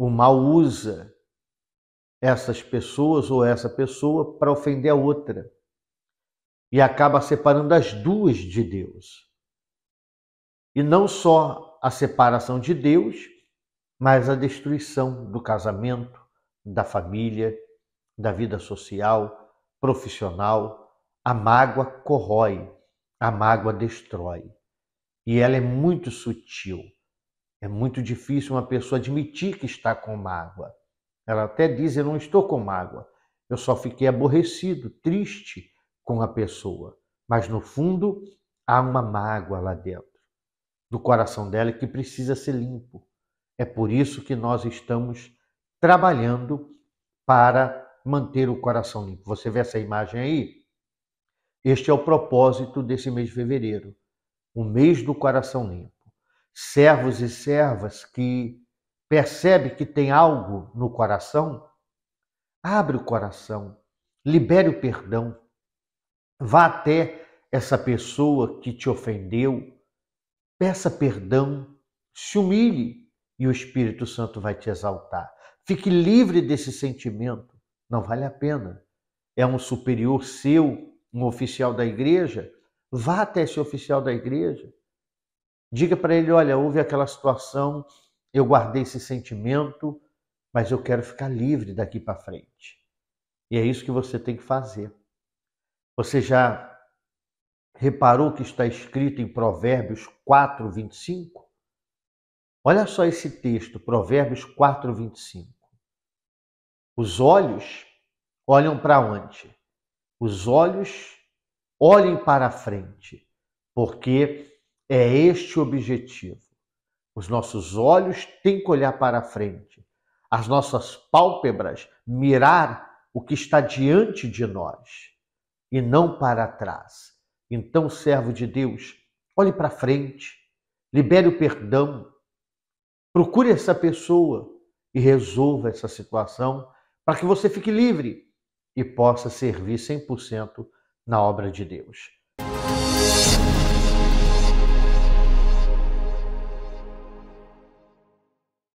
o mal usa essas pessoas ou essa pessoa para ofender a outra e acaba separando as duas de Deus. E não só a separação de Deus, mas a destruição do casamento, da família, da vida social, profissional. A mágoa corrói, a mágoa destrói. E ela é muito sutil. É muito difícil uma pessoa admitir que está com mágoa. Ela até diz: Eu não estou com mágoa. Eu só fiquei aborrecido, triste com a pessoa. Mas no fundo, há uma mágoa lá dentro do coração dela que precisa ser limpo. É por isso que nós estamos trabalhando para manter o coração limpo. Você vê essa imagem aí? Este é o propósito desse mês de fevereiro, o mês do coração limpo servos e servas que percebe que tem algo no coração, abre o coração, libere o perdão. Vá até essa pessoa que te ofendeu, peça perdão, se humilhe e o Espírito Santo vai te exaltar. Fique livre desse sentimento, não vale a pena. É um superior seu, um oficial da igreja, vá até esse oficial da igreja, Diga para ele: olha, houve aquela situação, eu guardei esse sentimento, mas eu quero ficar livre daqui para frente. E é isso que você tem que fazer. Você já reparou que está escrito em Provérbios 4, 25? Olha só esse texto, Provérbios 4, 25. Os olhos olham para onde? Os olhos olhem para a frente, porque é este o objetivo. Os nossos olhos têm que olhar para frente, as nossas pálpebras mirar o que está diante de nós e não para trás. Então, servo de Deus, olhe para frente, libere o perdão, procure essa pessoa e resolva essa situação para que você fique livre e possa servir 100% na obra de Deus.